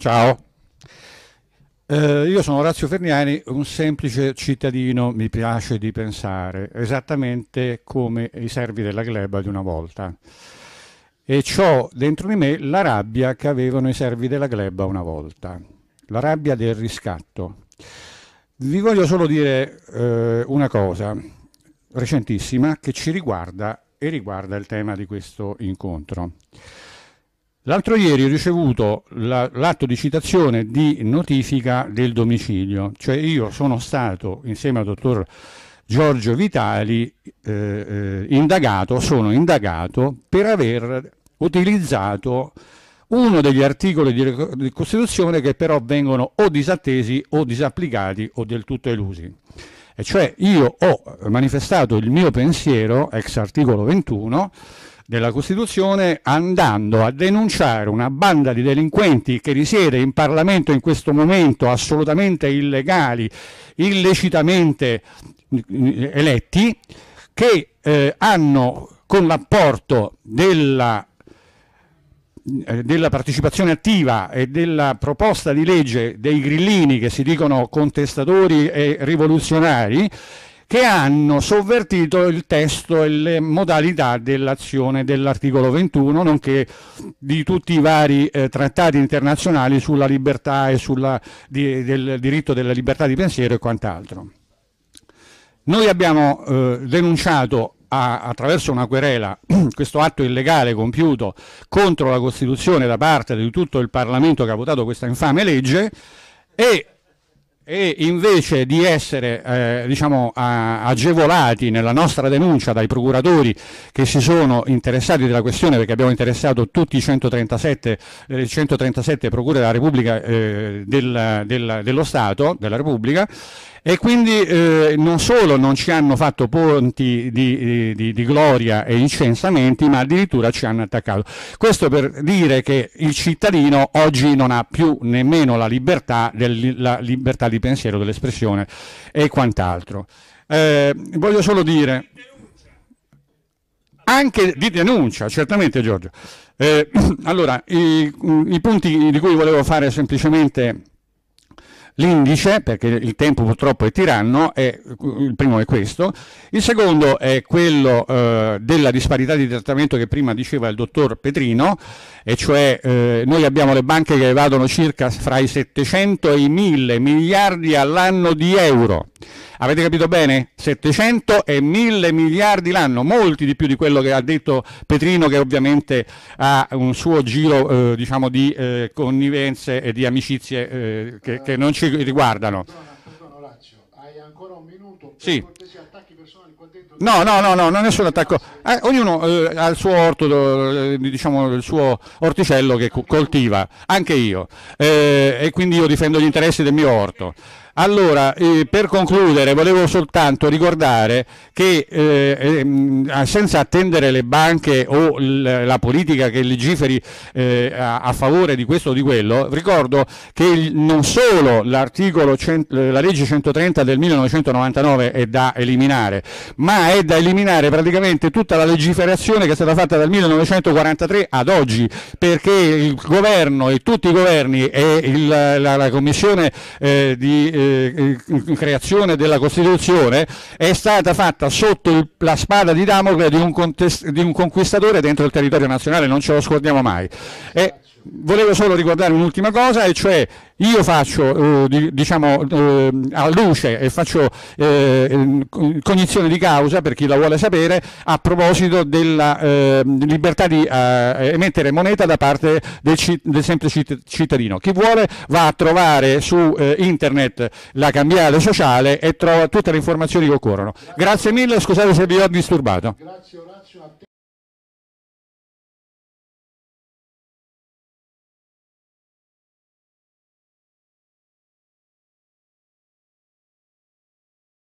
Ciao. Eh, io sono Orazio Ferniani, un semplice cittadino, mi piace di pensare, esattamente come i servi della gleba di una volta. E ho dentro di me la rabbia che avevano i servi della gleba una volta, la rabbia del riscatto. Vi voglio solo dire eh, una cosa recentissima che ci riguarda e riguarda il tema di questo incontro. L'altro ieri ho ricevuto l'atto di citazione di notifica del domicilio, cioè io sono stato insieme al dottor Giorgio Vitali eh, eh indagato, sono indagato per aver utilizzato uno degli articoli di Costituzione che però vengono o disattesi o disapplicati o del tutto elusi. E cioè io ho manifestato il mio pensiero, ex articolo 21, della Costituzione andando a denunciare una banda di delinquenti che risiede in Parlamento in questo momento assolutamente illegali, illecitamente mm, mm, eletti, che eh, hanno con l'apporto della eh, della partecipazione attiva e della proposta di legge dei grillini che si dicono contestatori e rivoluzionari che hanno sovvertito il testo e le modalità dell'azione dell'articolo 21, nonché di tutti i vari eh, trattati internazionali sulla libertà e sul di, diritto della libertà di pensiero e quant'altro. Noi abbiamo eh, denunciato a, attraverso una querela questo atto illegale compiuto contro la Costituzione da parte di tutto il Parlamento che ha votato questa infame legge e e invece di essere eh, diciamo, agevolati nella nostra denuncia dai procuratori che si sono interessati della questione perché abbiamo interessato tutti i 137, eh, 137 procure della Repubblica, eh, del, del, dello Stato, della Repubblica e quindi eh, non solo non ci hanno fatto ponti di, di, di, gloria e incensamenti, ma addirittura ci hanno attaccato. Questo per dire che il cittadino oggi non ha più nemmeno la libertà, del, la libertà di pensiero, dell'espressione e quant'altro. Eh, voglio solo dire, anche di denuncia, certamente Giorgio. Eh, allora, i, i punti di cui volevo fare semplicemente L'indice, perché il tempo purtroppo è tiranno, è, il primo è questo, il secondo è quello eh, della disparità di trattamento che prima diceva il dottor Petrino, e cioè eh, noi abbiamo le banche che evadono circa fra i 700 e i 1000 miliardi all'anno di euro. Avete capito bene? 700 e 1000 miliardi l'anno, molti di più di quello che ha detto Petrino che ovviamente ha un suo giro eh, diciamo di eh, connivenze e di amicizie eh, che, che, non ci riguardano. Hai ancora un minuto? Sì. No, no, no, no, non è solo attacco. Eh, ognuno eh, ha il suo orto, eh, diciamo, il suo orticello che coltiva, anche io. Eh, e quindi io difendo gli interessi del mio orto. Allora, eh, per concludere, volevo soltanto ricordare che eh, ehm, senza attendere le banche o la politica che legiferi eh, a, a, favore di questo o di quello, ricordo che il, non solo l'articolo, eh, la legge 130 del 1999 è da eliminare, ma è da eliminare praticamente tutta la legiferazione che è stata fatta dal 1943 ad oggi, perché il governo e tutti i governi e il, la, la, commissione eh, di eh, creazione della Costituzione è stata fatta sotto il, la spada di Damocle di un, contest, di un, conquistatore dentro il territorio nazionale, non ce lo scordiamo mai. E, volevo solo ricordare un'ultima cosa, e cioè io faccio, eh, diciamo, eh, a luce e faccio eh, cognizione di causa, per chi la vuole sapere, a proposito della eh, libertà di eh, emettere moneta da parte del, del, semplice cittadino. Chi vuole va a trovare su eh, internet la cambiale sociale e trova tutte le informazioni che occorrono. Grazie mille, scusate se vi ho disturbato. Grazie Orazio.